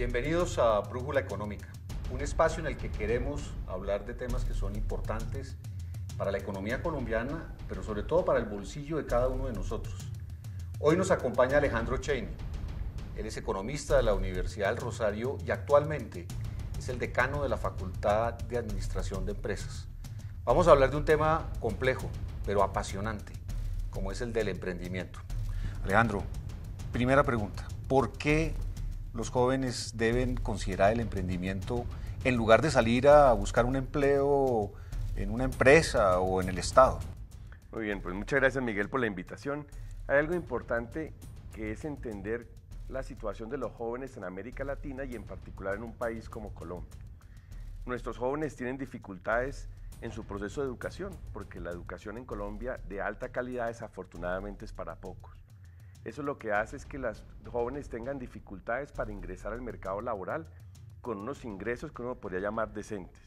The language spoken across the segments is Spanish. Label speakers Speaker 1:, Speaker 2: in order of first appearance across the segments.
Speaker 1: Bienvenidos a Brújula Económica, un espacio en el que queremos hablar de temas que son importantes para la economía colombiana, pero sobre todo para el bolsillo de cada uno de nosotros. Hoy nos acompaña Alejandro Cheney. Él es economista de la Universidad del Rosario y actualmente es el decano de la Facultad de Administración de Empresas. Vamos a hablar de un tema complejo, pero apasionante, como es el del emprendimiento. Alejandro, primera pregunta, ¿por qué los jóvenes deben considerar el emprendimiento en lugar de salir a buscar un empleo en una empresa o en el Estado?
Speaker 2: Muy bien, pues muchas gracias Miguel por la invitación. Hay algo importante que es entender la situación de los jóvenes en América Latina y en particular en un país como Colombia. Nuestros jóvenes tienen dificultades en su proceso de educación, porque la educación en Colombia de alta calidad desafortunadamente es para pocos. Eso lo que hace es que las jóvenes tengan dificultades para ingresar al mercado laboral con unos ingresos que uno podría llamar decentes.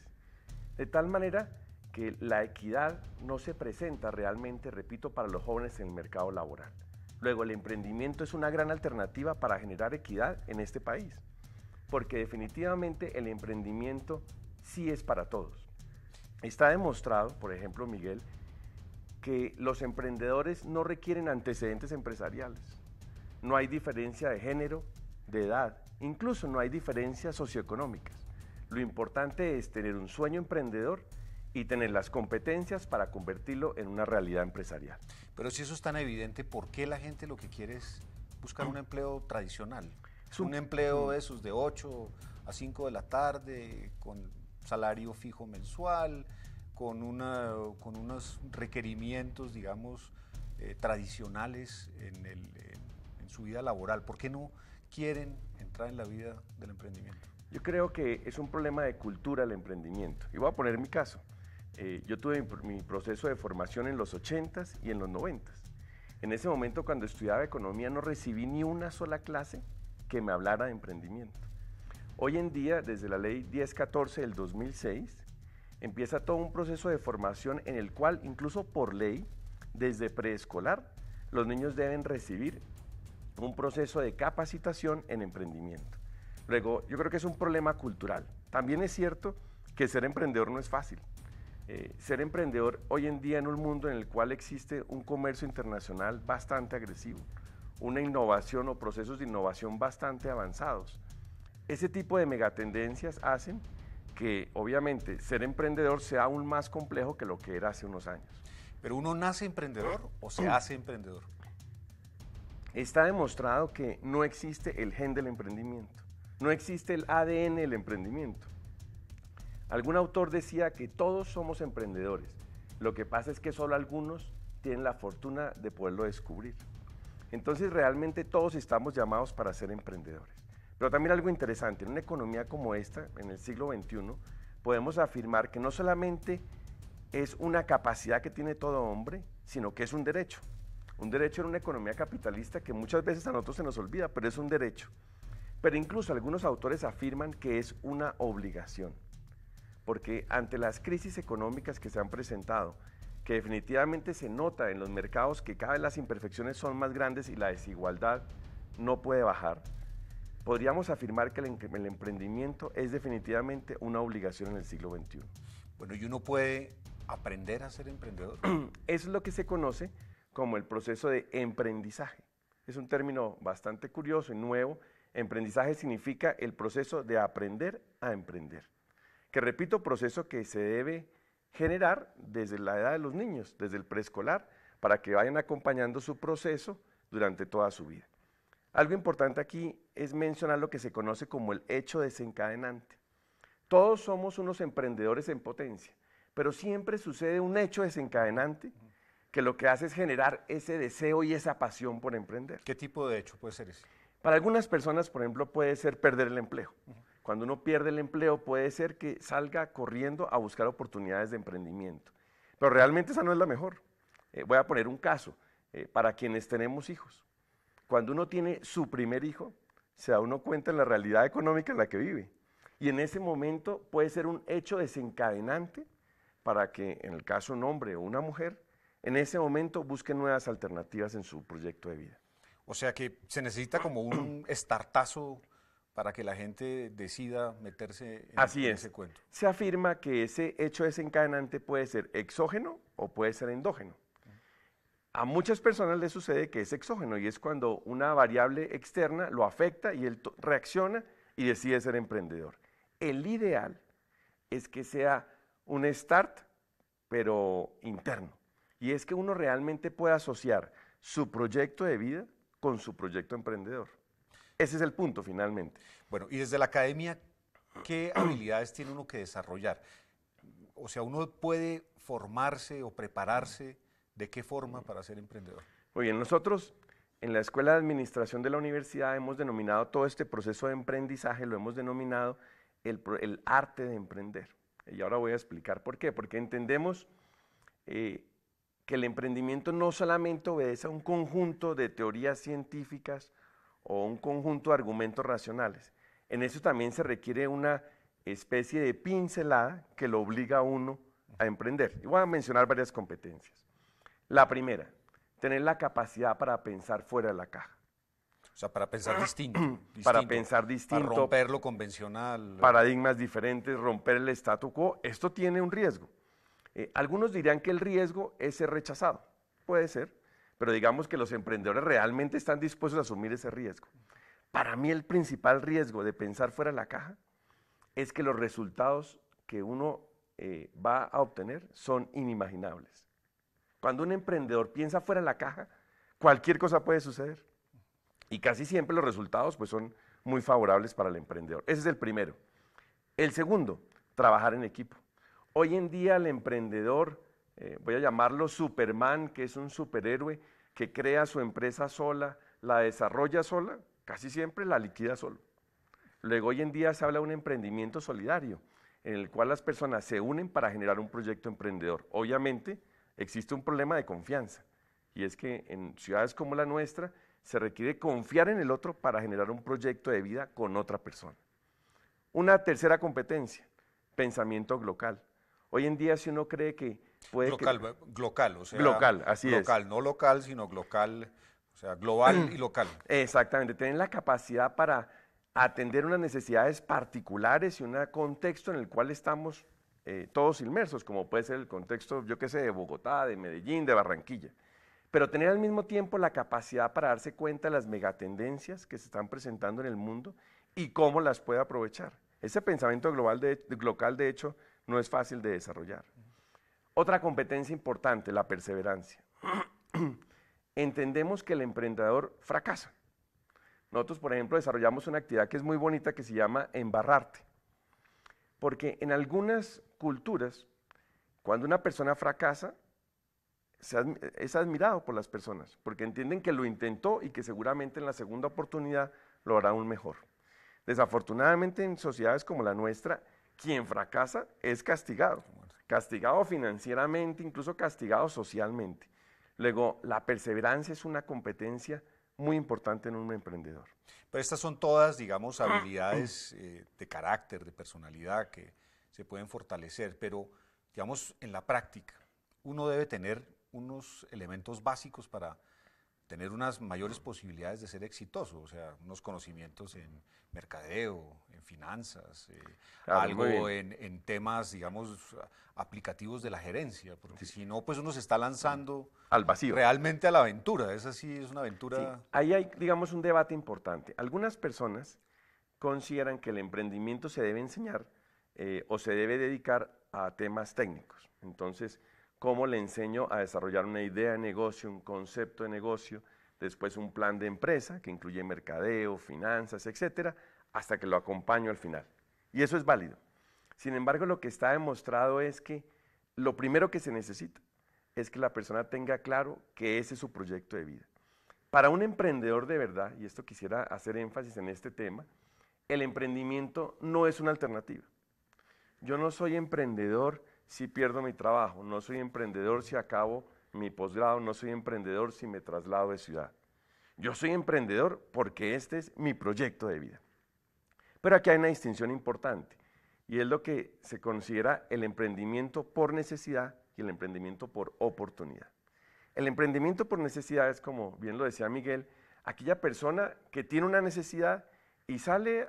Speaker 2: De tal manera que la equidad no se presenta realmente, repito, para los jóvenes en el mercado laboral. Luego, el emprendimiento es una gran alternativa para generar equidad en este país, porque definitivamente el emprendimiento sí es para todos. Está demostrado, por ejemplo, Miguel, que los emprendedores no requieren antecedentes empresariales. No hay diferencia de género, de edad, incluso no hay diferencias socioeconómicas. Lo importante es tener un sueño emprendedor
Speaker 1: y tener las competencias para convertirlo en una realidad empresarial. Pero si eso es tan evidente, ¿por qué la gente lo que quiere es buscar un empleo tradicional? un, empleo mm. de esos de 8 a 5 de la tarde, con salario fijo mensual, con, con unos requerimientos, digamos, eh, tradicionales en, el, en, su vida laboral? ¿Por qué no quieren entrar en la vida del emprendimiento?
Speaker 2: Yo creo que es un problema de cultura el emprendimiento. Y voy a poner mi caso. Eh, yo tuve mi, mi, proceso de formación en los 80s y en los 90s. En ese momento, cuando estudiaba economía, no recibí ni una sola clase que me hablara de emprendimiento. Hoy en día, desde la ley 1014 del 2006, empieza todo un proceso de formación en el cual incluso por ley, desde preescolar, los niños deben recibir un proceso de capacitación en emprendimiento. Luego, yo creo que es un problema cultural. También es cierto que ser emprendedor no es fácil. Eh, ser emprendedor hoy en día en un mundo en el cual existe un comercio internacional bastante agresivo, una innovación o procesos de innovación bastante avanzados. Ese tipo de megatendencias hacen que obviamente ser emprendedor sea aún más complejo que lo que era hace unos años. ¿Pero uno nace emprendedor o se mm. hace emprendedor? Está demostrado que no existe el gen del emprendimiento, no existe el ADN del emprendimiento. Algún autor decía que todos somos emprendedores, lo que pasa es que solo algunos tienen la fortuna de poderlo descubrir. Entonces realmente todos estamos llamados para ser emprendedores. Pero también algo interesante, en una economía como esta, en el siglo XXI, podemos afirmar que no solamente es una capacidad que tiene todo hombre, sino que es un derecho. Un derecho en una economía capitalista que muchas veces a nosotros se nos olvida, pero es un derecho. Pero incluso algunos autores afirman que es una obligación, porque ante las crisis económicas que se han presentado, que definitivamente se nota en los mercados que cada vez las imperfecciones son más grandes y la desigualdad no puede bajar, podríamos afirmar que el, emprendimiento es definitivamente una obligación en el siglo XXI. Bueno, ¿y uno puede aprender a ser emprendedor? es lo que se conoce como el proceso de emprendizaje. Es un término bastante curioso y nuevo. Emprendizaje significa el proceso de aprender a emprender. Que repito, proceso que se debe generar desde la edad de los niños, desde el preescolar, para que vayan acompañando su proceso durante toda su vida. Algo importante aquí es mencionar lo que se conoce como el hecho desencadenante. Todos somos unos emprendedores en potencia, pero siempre sucede un hecho desencadenante que lo que hace es generar ese deseo y esa pasión por emprender. ¿Qué tipo de hecho puede ser ese? Para algunas personas, por ejemplo, puede ser perder el empleo. Cuando uno pierde el empleo, puede ser que salga corriendo a buscar oportunidades de emprendimiento. Pero realmente esa no es la mejor. Eh, voy a poner un caso eh, para quienes tenemos hijos. Cuando uno tiene su primer hijo, se da uno cuenta en la realidad económica en la que vive. Y en ese momento puede ser un hecho desencadenante para que, en el caso de un hombre o una mujer, en ese momento busquen nuevas alternativas
Speaker 1: en su proyecto de vida. O sea que se necesita como un estartazo para que la gente decida meterse en, Así
Speaker 2: es. ese cuento. Se afirma que ese hecho desencadenante puede ser exógeno o puede ser endógeno. A muchas personas les sucede que es exógeno y es cuando una variable externa lo afecta y él reacciona y decide ser emprendedor. El ideal es que sea un start, pero interno. Y es que uno realmente pueda asociar su proyecto de vida con su proyecto emprendedor. Ese es el punto finalmente.
Speaker 1: Bueno, y desde la academia, ¿qué habilidades tiene uno que desarrollar? O sea, uno puede formarse o prepararse ¿De qué forma para ser emprendedor?
Speaker 2: Muy bien, nosotros en la Escuela de Administración de la Universidad hemos denominado todo este proceso de emprendizaje, lo hemos denominado el, arte de emprender. Y ahora voy a explicar por qué. Porque entendemos eh, que el emprendimiento no solamente obedece a un conjunto de teorías científicas o un conjunto de argumentos racionales. En eso también se requiere una especie de pincelada que lo obliga a uno a emprender. Y voy a mencionar varias competencias. La primera, tener la capacidad
Speaker 1: para pensar fuera de la caja. O sea, para pensar distinto. para pensar distinto. Para romper lo convencional.
Speaker 2: Paradigmas diferentes, romper el statu quo. Esto tiene un riesgo. Eh, algunos dirían que el riesgo es ser rechazado. Puede ser, pero digamos que los emprendedores realmente están dispuestos a asumir ese riesgo. Para mí el principal riesgo de pensar fuera de la caja es que los resultados que uno eh, va a obtener son inimaginables. Cuando un emprendedor piensa fuera de la caja, cualquier cosa puede suceder. Y casi siempre los resultados pues, son muy favorables para el emprendedor. Ese es el primero. El segundo, trabajar en equipo. Hoy en día el emprendedor, eh, voy a llamarlo Superman, que es un superhéroe que crea su empresa sola, la desarrolla sola, casi siempre la liquida solo. Luego hoy en día se habla de un emprendimiento solidario, en el cual las personas se unen para generar un proyecto emprendedor. Obviamente, existe un problema de confianza. Y es que en ciudades como la nuestra se requiere confiar en el otro para generar un proyecto de vida con otra persona. Una tercera competencia, pensamiento local. Hoy en día si uno cree que puede...
Speaker 1: Local, o sea... Local, así es. Local, no local, sino local,
Speaker 2: o sea, global y local. Exactamente, tienen la capacidad para atender unas necesidades particulares y un contexto en el cual estamos eh, todos inmersos, como puede ser el contexto, yo qué sé, de Bogotá, de Medellín, de Barranquilla. Pero tener al mismo tiempo la capacidad para darse cuenta de las megatendencias que se están presentando en el mundo y cómo las puede aprovechar. Ese pensamiento global de, local, de hecho, no es fácil de desarrollar. Otra competencia importante, la perseverancia. Entendemos que el emprendedor fracasa. Nosotros, por ejemplo, desarrollamos una actividad que es muy bonita que se llama embarrarte. Porque en algunas culturas, cuando una persona fracasa, es admirado por las personas, porque entienden que lo intentó y que seguramente en la segunda oportunidad lo hará aún mejor. Desafortunadamente en sociedades como la nuestra, quien fracasa es castigado, castigado financieramente, incluso castigado socialmente. Luego, la perseverancia es una competencia muy importante en un emprendedor.
Speaker 1: Pero estas son todas, digamos, ah. habilidades eh, de carácter, de personalidad que se pueden fortalecer, pero, digamos, en la práctica, uno debe tener unos elementos básicos para tener unas mayores posibilidades de ser exitoso, o sea, unos conocimientos en mercadeo, en finanzas, eh, algo en, temas, digamos, aplicativos de la gerencia, porque si no, pues uno se está lanzando al vacío. Realmente a la aventura, esa sí es una aventura. Sí. Ahí hay, digamos, un debate importante. Algunas personas consideran
Speaker 2: que el emprendimiento se debe enseñar eh, o se debe dedicar a temas técnicos. Entonces, cómo le enseño a desarrollar una idea de negocio, un concepto de negocio, después un plan de empresa que incluye mercadeo, finanzas, etcétera, hasta que lo acompaño al final. Y eso es válido. Sin embargo, lo que está demostrado es que lo primero que se necesita es que la persona tenga claro que ese es su proyecto de vida. Para un emprendedor de verdad, y esto quisiera hacer énfasis en este tema, el emprendimiento no es una alternativa. Yo no soy emprendedor si pierdo mi trabajo, no soy emprendedor si acabo mi posgrado, no soy emprendedor si me traslado de ciudad. Yo soy emprendedor porque este es mi proyecto de vida. Pero aquí hay una distinción importante y es lo que se considera el emprendimiento por necesidad y el emprendimiento por oportunidad. El emprendimiento por necesidad es, como bien lo decía Miguel, aquella persona que tiene una necesidad y sale,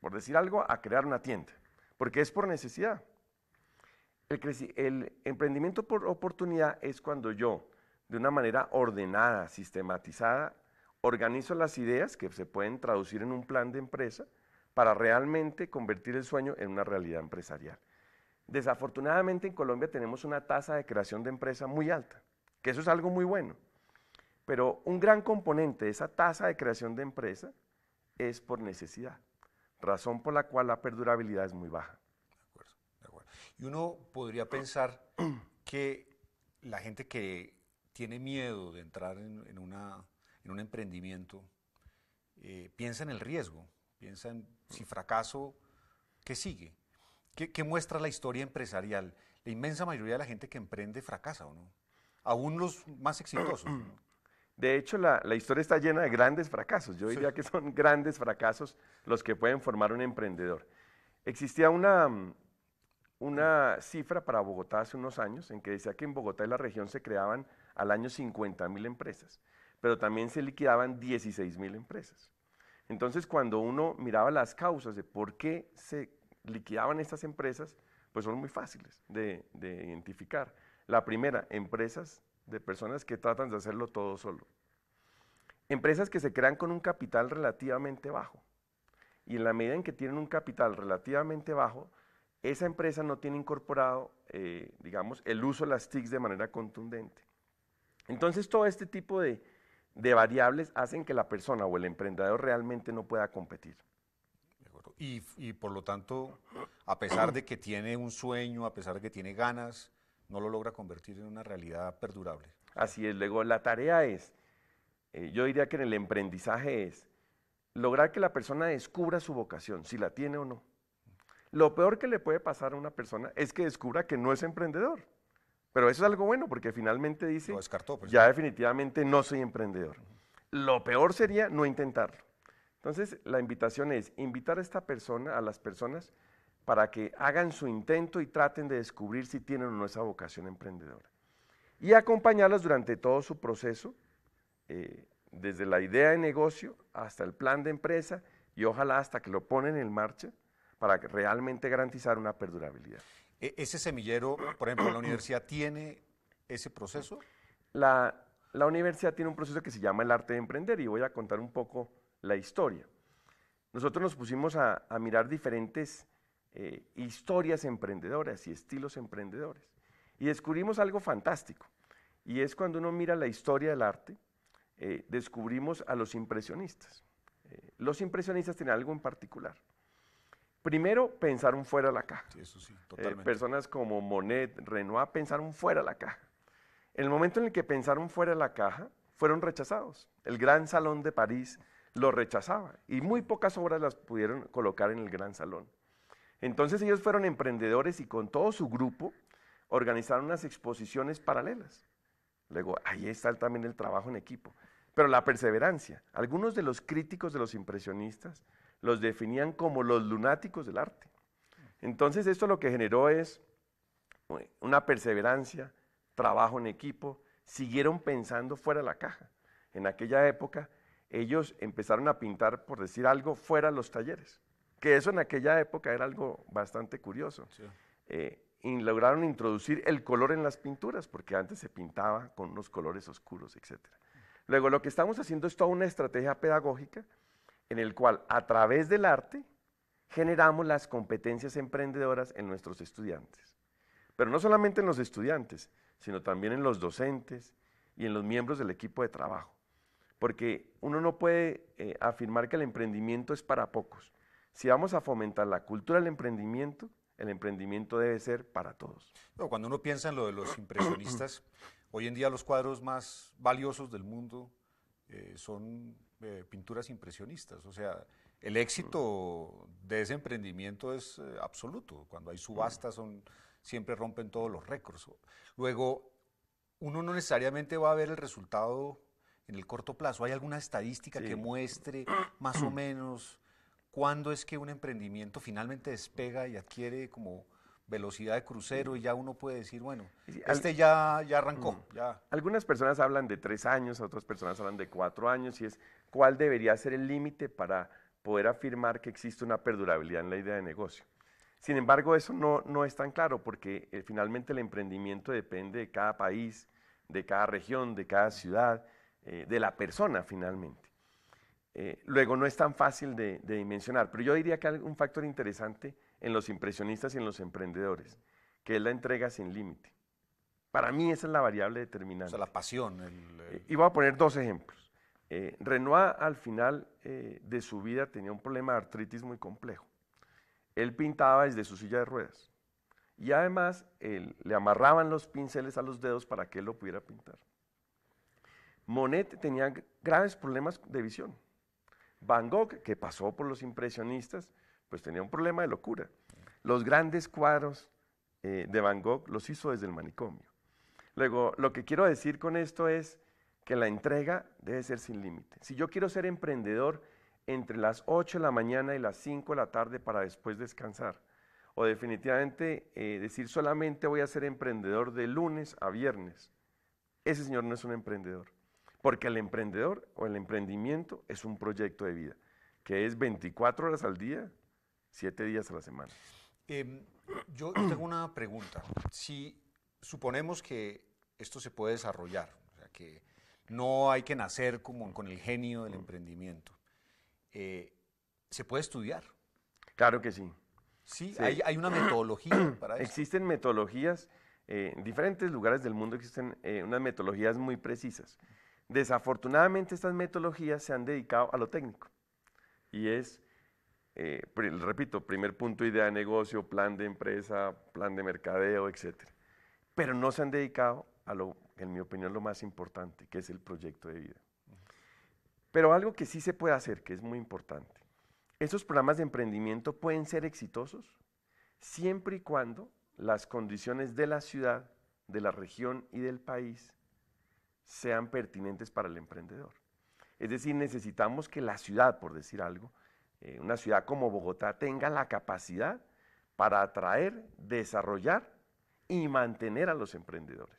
Speaker 2: por decir algo, a crear una tienda, porque es por necesidad. El, emprendimiento por oportunidad es cuando yo, de una manera ordenada, sistematizada, organizo las ideas que se pueden traducir en un plan de empresa para realmente convertir el sueño en una realidad empresarial. Desafortunadamente en Colombia tenemos una tasa de creación de empresa muy alta, que eso es algo muy bueno, pero un gran componente de esa tasa de creación de empresa es por necesidad, razón por la cual la perdurabilidad es muy baja.
Speaker 1: Y uno podría pensar que la gente que tiene miedo de entrar en, en, un emprendimiento eh, piensa en el riesgo, piensa en si fracaso, ¿qué sigue? ¿Qué, muestra la historia empresarial? La inmensa mayoría de la gente que emprende fracasa o no, aún los más exitosos. De
Speaker 2: hecho, la, historia está llena de grandes fracasos. Yo diría que son grandes fracasos los que pueden formar un emprendedor. Existía una, mm, una cifra para Bogotá hace unos años en que decía que en Bogotá y la región se creaban al año 50 mil empresas, pero también se liquidaban 16 mil empresas. Entonces, cuando uno miraba las causas de por qué se liquidaban estas empresas, pues son muy fáciles de, de identificar. La primera, empresas de personas que tratan de hacerlo todo solo. Empresas que se crean con un capital relativamente bajo. Y en la medida en que tienen un capital relativamente bajo, esa empresa no tiene incorporado, eh, digamos, el uso de las TICs de manera contundente. Entonces, todo este tipo de, variables hacen que la persona o el emprendedor realmente no pueda competir.
Speaker 1: Y, por lo tanto, a pesar de que tiene un sueño, a pesar de que tiene ganas, no lo logra convertir en una realidad perdurable. Así es, luego la tarea es,
Speaker 2: eh, yo diría que en el emprendizaje es lograr que la persona descubra su vocación, si la tiene o no. Lo peor que le puede pasar a una persona es que descubra que no es emprendedor. Pero eso es algo bueno porque finalmente dice, pues. ya definitivamente no soy emprendedor. Lo peor sería no intentarlo. Entonces, la invitación es invitar a esta persona, a las personas, para que hagan su intento y traten de descubrir si tienen o no esa vocación emprendedora. Y acompañarlas durante todo su proceso, eh, desde la idea de negocio hasta el plan de empresa y ojalá hasta que lo ponen en marcha para realmente garantizar una perdurabilidad.
Speaker 1: E, ¿Ese semillero, por ejemplo, la universidad tiene ese proceso? La, la universidad tiene un proceso que se
Speaker 2: llama el arte de emprender y voy a contar un poco la historia. Nosotros nos pusimos a, mirar diferentes eh, historias emprendedoras y estilos emprendedores y descubrimos algo fantástico. Y es cuando uno mira la historia del arte, eh, descubrimos a los impresionistas. Eh, los impresionistas tienen algo en particular. Primero, pensaron fuera de la caja. Eh, personas como Monet, Renoir, pensaron fuera de la caja. En el momento en el que pensaron fuera de la caja, fueron rechazados. El Gran Salón de París lo rechazaba y muy pocas obras las pudieron colocar en el Gran Salón. Entonces ellos fueron emprendedores y con todo su grupo organizaron unas exposiciones paralelas. Luego, ahí está también el trabajo en equipo. Pero la perseverancia. Algunos de los críticos de los impresionistas los definían como los lunáticos del arte. Entonces esto lo que generó es eh, una perseverancia, trabajo en equipo, siguieron pensando fuera de la caja. En aquella época ellos empezaron a pintar, por decir algo, fuera de los talleres, que eso en aquella época era algo bastante curioso. Eh, y lograron introducir el color en las pinturas, porque antes se pintaba con unos colores oscuros, etc. Luego, lo que estamos haciendo es toda una estrategia pedagógica en el cual a través del arte generamos las competencias emprendedoras en nuestros estudiantes. Pero no solamente en los estudiantes, sino también en los docentes y en los miembros del equipo de trabajo. Porque uno no puede eh, afirmar que el emprendimiento es para pocos. Si vamos a fomentar la cultura del emprendimiento, el emprendimiento debe ser para todos.
Speaker 1: cuando uno piensa en lo de los impresionistas, hoy en día los cuadros más valiosos del mundo eh, son eh, pinturas impresionistas. O sea, el éxito de ese emprendimiento es eh, absoluto. Cuando hay subastas son, siempre rompen todos los récords. Luego, uno no necesariamente va a ver el resultado en el corto plazo. ¿Hay alguna estadística que muestre más o menos cuándo es que un emprendimiento finalmente despega y adquiere como velocidad de crucero y ya uno puede decir, bueno, este ya, ya arrancó. Mm. ya.
Speaker 2: Algunas personas hablan de tres años, otras personas hablan de cuatro años y es cuál debería ser el límite para poder afirmar que existe una perdurabilidad en la idea de negocio. Sin embargo, eso no, no es tan claro porque eh, finalmente el emprendimiento depende de cada país, de cada región, de cada ciudad, eh, de la persona finalmente. Eh, luego no es tan fácil de, de dimensionar, pero yo diría que un factor interesante en los impresionistas y en los emprendedores, que es la entrega sin límite. Para mí esa es la variable determinante. O sea, la pasión. Eh, y voy a poner dos ejemplos. Eh, Renoir al final eh, de su vida tenía un problema de artritis muy complejo. Él pintaba desde su silla de ruedas. Y además le amarraban los pinceles a los dedos para que él lo pudiera pintar. Monet tenía graves problemas de visión. Van Gogh, que pasó por los impresionistas, pues tenía un problema de locura. Los grandes cuadros eh, de Van Gogh los hizo desde el manicomio. Luego, lo que quiero decir con esto es que la entrega debe ser sin límite. Si yo quiero ser emprendedor entre las 8 de la mañana y las 5 de la tarde para después descansar, o definitivamente eh, decir solamente voy a ser emprendedor de lunes a viernes, ese señor no es un emprendedor. Porque el emprendedor o el emprendimiento es un proyecto de vida, que es 24 horas al día, siete días a la semana.
Speaker 1: Em, yo tengo una pregunta. Si suponemos que esto se puede desarrollar, o que no hay que nacer como con el genio del emprendimiento, eh, ¿se puede estudiar?
Speaker 2: Claro que sí. Sí, Hay, una metodología para eso. Existen metodologías, eh, en diferentes lugares del mundo existen eh, unas metodologías muy precisas. Desafortunadamente estas metodologías se han dedicado a lo técnico y es eh, repito, primer punto, idea de negocio, plan de empresa, plan de mercadeo, etc. Pero no se han dedicado a lo, en mi opinión, lo más importante, que es el proyecto de vida. Pero algo que sí se puede hacer, que es muy importante, esos programas de emprendimiento pueden ser exitosos siempre y cuando las condiciones de la ciudad, de la región y del país sean pertinentes para el emprendedor. Es decir, necesitamos que la ciudad, por decir algo, eh, una ciudad como Bogotá tenga la capacidad para atraer, desarrollar y mantener a los emprendedores.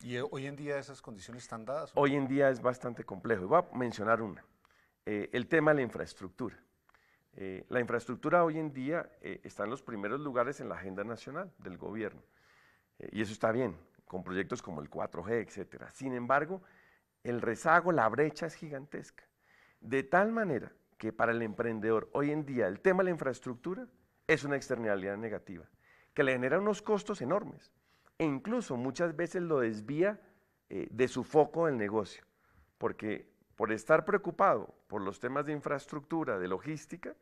Speaker 1: ¿Y eh, hoy en día esas condiciones están dadas? Hoy
Speaker 2: en día es bastante complejo. Y voy a mencionar una. Eh, el tema de la infraestructura. la infraestructura hoy en día está en los primeros lugares en la agenda nacional del gobierno. y eso está bien, con proyectos como el 4G, etc. Sin embargo, el rezago, la brecha es gigantesca. De tal manera que para el emprendedor hoy en día el tema de la infraestructura es una externalidad negativa, que le genera unos costos enormes e incluso muchas veces lo desvía eh, de su foco del negocio, porque por estar preocupado por los temas de infraestructura, de logística,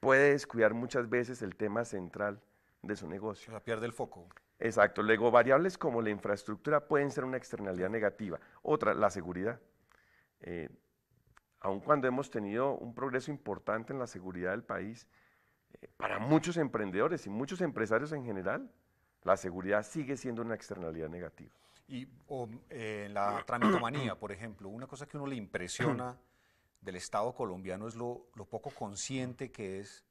Speaker 2: puede descuidar muchas veces el tema central de su negocio. La
Speaker 1: pierde el foco.
Speaker 2: Exacto. Luego, variables como la infraestructura pueden ser una externalidad negativa. Otra, la seguridad. Eh, aun cuando hemos tenido un progreso importante en la seguridad del país, eh, para muchos emprendedores y muchos empresarios en general, la seguridad sigue siendo una externalidad negativa.
Speaker 1: Y en eh, la eh, tramitomanía, por ejemplo, una cosa que uno le impresiona del Estado colombiano es lo, poco consciente que es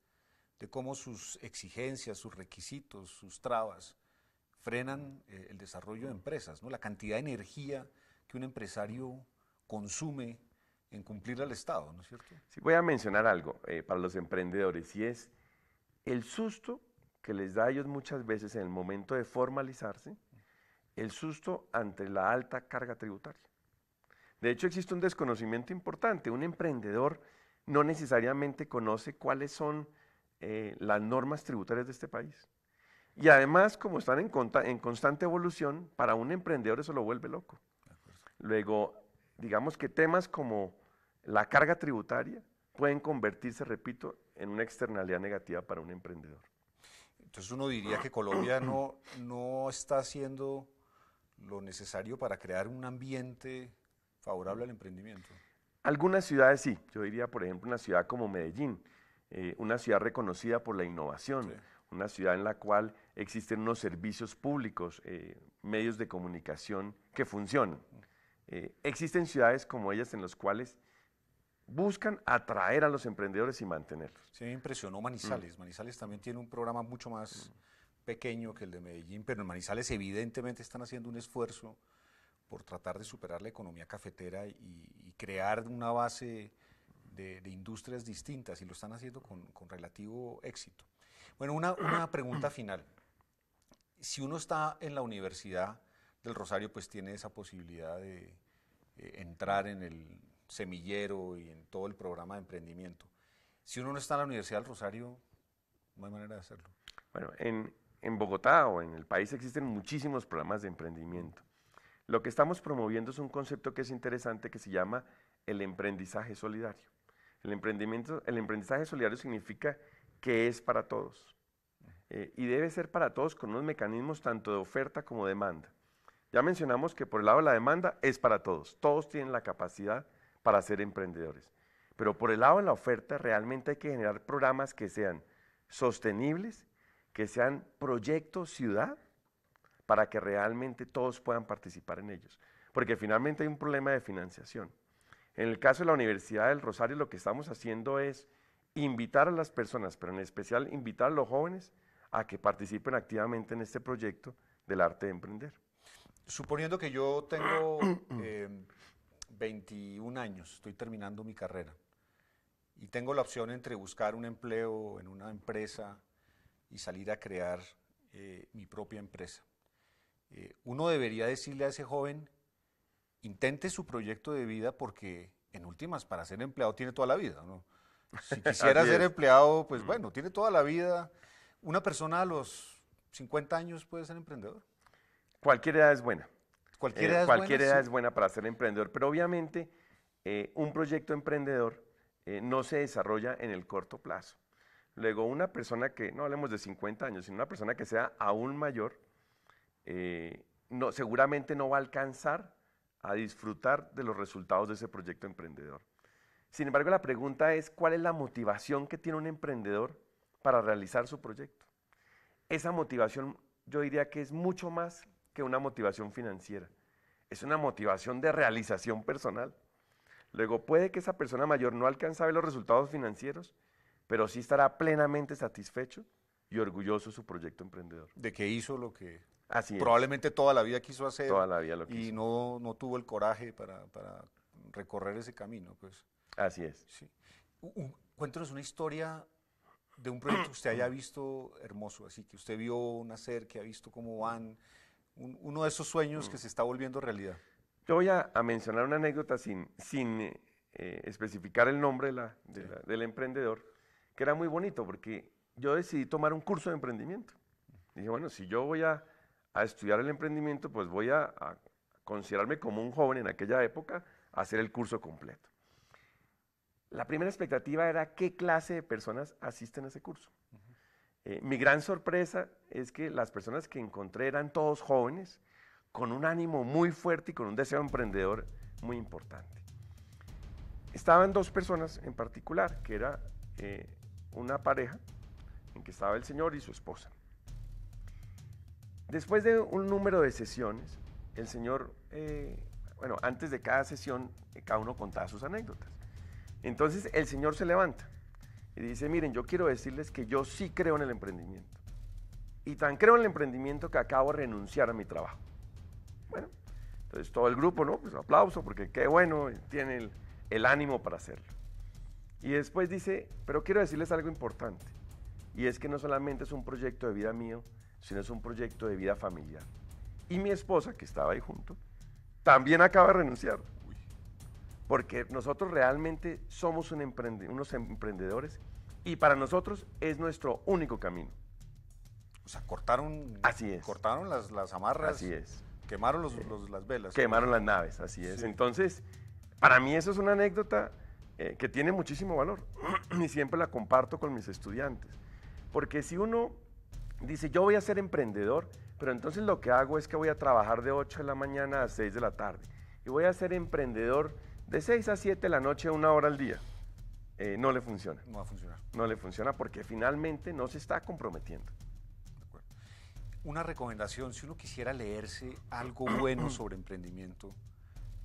Speaker 1: de cómo sus exigencias, sus requisitos, sus trabas frenan el desarrollo de empresas, ¿no? La cantidad de energía que un empresario consume en cumplir al Estado, ¿no es cierto?
Speaker 2: Sí, voy a mencionar algo eh, para los emprendedores y es el susto que les da a ellos muchas veces en el momento de formalizarse, el susto ante la alta carga tributaria. De hecho, existe un desconocimiento importante. Un emprendedor no necesariamente conoce cuáles son eh, las normas tributarias de este país. Y además, como están en constante evolución, para un emprendedor eso lo vuelve loco. Luego, digamos que temas como la carga tributaria, pueden convertirse, repito, en una externalidad negativa para un emprendedor. Entonces uno diría que Colombia no,
Speaker 1: no está haciendo lo necesario para crear un ambiente favorable al emprendimiento.
Speaker 2: Algunas ciudades sí, yo diría por ejemplo una ciudad como Medellín, eh, una ciudad reconocida por la innovación, una ciudad en la cual existen unos servicios públicos, eh, medios de comunicación que funcionan. Eh, existen ciudades como ellas en las cuales buscan atraer a los emprendedores y mantenerlos.
Speaker 1: Sí, me impresionó Manizales. Mm. Manizales también tiene un programa mucho más mm. pequeño que el de Medellín, pero en Manizales evidentemente están haciendo un esfuerzo por tratar de superar la economía cafetera y, crear una base de, industrias distintas y lo están haciendo con, relativo éxito. Bueno, una, pregunta final. Si uno está en la universidad del Rosario, pues tiene esa posibilidad de eh, entrar en el semillero y en todo el programa de emprendimiento. Si uno no está en la Universidad del Rosario, no hay manera de hacerlo.
Speaker 2: Bueno, en, en Bogotá o en el país existen muchísimos programas de emprendimiento. Lo que estamos promoviendo es un concepto que es interesante que se llama el emprendizaje solidario. El, emprendimiento, el emprendizaje solidario significa que es para todos eh, y debe ser para todos con unos mecanismos tanto de oferta como demanda. Ya mencionamos que por el lado de la demanda es para todos. Todos tienen la capacidad para ser emprendedores. Pero por el lado de la oferta, realmente hay que generar programas que sean sostenibles, que sean proyecto ciudad, para que realmente todos puedan participar en ellos. Porque finalmente hay un problema de financiación. En el caso de la Universidad del Rosario, lo que estamos haciendo es invitar a las personas, pero en especial invitar a los jóvenes a que participen activamente en este proyecto del arte de
Speaker 1: emprender. Suponiendo que yo tengo em, 21 años, estoy terminando mi carrera y tengo la opción entre buscar un empleo en una empresa y salir a crear eh, mi propia empresa. Eh, uno debería decirle a ese joven, intente su proyecto de vida porque en últimas para ser empleado tiene toda la vida. Si quisiera ser empleado, pues mm. bueno, tiene toda la vida. Una persona a los 50 años puede ser emprendedor.
Speaker 2: Cualquier edad es buena. Eh, cualquier edad, es buena para ser emprendedor, pero obviamente eh, un proyecto emprendedor eh, no se desarrolla en el corto plazo. Luego, una persona que, no hablemos de 50 años, sino una persona que sea aún mayor, seguramente no va a alcanzar a disfrutar de los resultados de ese proyecto emprendedor. Sin embargo, la pregunta es, ¿cuál es la motivación que tiene un emprendedor para realizar su proyecto? Esa motivación yo diría que es mucho más que una motivación financiera. Es una motivación de realización personal. Luego puede que esa persona mayor no alcance los resultados financieros, pero sí estará plenamente
Speaker 1: satisfecho
Speaker 2: y orgulloso de su proyecto emprendedor.
Speaker 1: De que hizo lo que probablemente toda la vida quiso hacer. Toda la vida lo Y no, no tuvo el coraje para, recorrer ese camino. Pues. Así es. Sí. cuéntanos una historia de un proyecto que usted haya visto hermoso, así que usted vio nacer, que ha visto cómo van, uno de esos sueños que mm. se está volviendo realidad.
Speaker 2: Yo voy a, mencionar una anécdota sin, sin eh, especificar el nombre la, del emprendedor, que era muy bonito porque yo decidí tomar un curso de emprendimiento. Dije, bueno, si yo voy a, estudiar el emprendimiento, pues voy a, a, considerarme como un joven en aquella época, hacer el curso completo. La primera expectativa era qué clase de personas asisten a ese curso. Eh, mi gran sorpresa es que las personas que encontré eran todos jóvenes, con un ánimo muy fuerte y con un deseo emprendedor muy importante. Estaban dos personas en particular, que era eh, una pareja en que estaba el señor y su esposa. Después de un número de sesiones, el señor, eh, bueno, antes de cada sesión, cada uno contaba sus anécdotas. Entonces el señor se levanta y dice, miren, yo quiero decirles que yo sí creo en el emprendimiento. Y tan creo en el emprendimiento que acabo de renunciar a mi trabajo. Bueno, entonces todo el grupo, ¿no? Pues aplauso, porque qué bueno, tiene el, ánimo para hacerlo. Y después dice, pero quiero decirles algo importante. Y es que no solamente es un proyecto de vida mío, sino es un proyecto de vida familiar. Y mi esposa, que estaba ahí junto, también acaba de renunciar porque nosotros realmente somos un unos emprendedores y para nosotros es nuestro único camino. O sea, cortaron, así es. cortaron las, las amarras. Así es. Quemaron los, eh, los, las velas. Quemaron las naves, así es. Entonces, para mí eso es una anécdota eh, que tiene muchísimo valor y siempre la comparto con mis estudiantes. Porque si uno dice, yo voy a ser emprendedor, pero entonces lo que hago es que voy a trabajar de 8 de la mañana a 6 de la tarde y voy a ser emprendedor de 6 a 7 de la noche, una hora al día, eh, no le funciona. No va a funcionar. No le funciona porque finalmente no se está comprometiendo.
Speaker 1: Una recomendación, si uno quisiera leerse algo bueno sobre emprendimiento,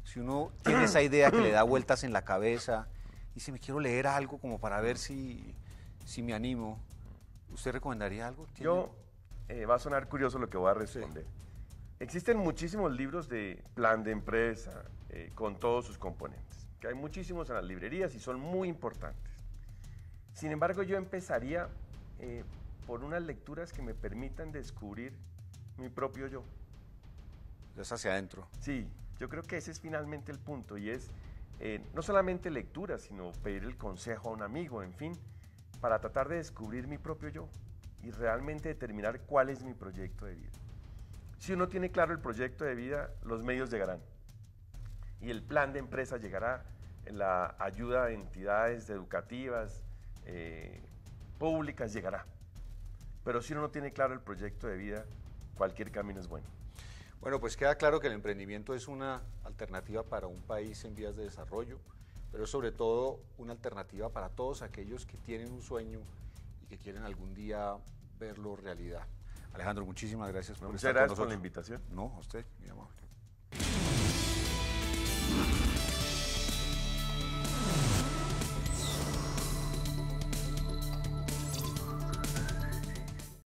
Speaker 1: si uno tiene esa idea que le da vueltas en la cabeza y si me quiero leer algo como para ver si, si me animo, ¿usted recomendaría algo? Yo, eh, va a sonar curioso lo que voy a responder.
Speaker 2: Existen muchísimos libros de plan de empresa, eh, con todos sus componentes, que hay muchísimos en las librerías y son muy importantes. Sin embargo, yo empezaría eh, por unas lecturas que me permitan descubrir mi propio yo. Es hacia adentro. Sí, yo creo que ese es finalmente el punto y es eh, no solamente lectura, sino pedir el consejo a un amigo, en fin, para tratar de descubrir mi propio yo y realmente determinar cuál es mi proyecto de vida. Si uno tiene claro el proyecto de vida, los medios llegarán y el plan de empresa llegará, la ayuda a entidades educativas, eh, públicas
Speaker 1: llegará. Pero si uno no tiene claro el proyecto de vida, cualquier camino es bueno. Bueno, pues queda claro que el emprendimiento es una alternativa para un país en vías de desarrollo, pero sobre todo una alternativa para todos aquellos que tienen un sueño y que quieren algún día verlo realidad. Alejandro, muchísimas gracias por por la invitación. No, a usted, mi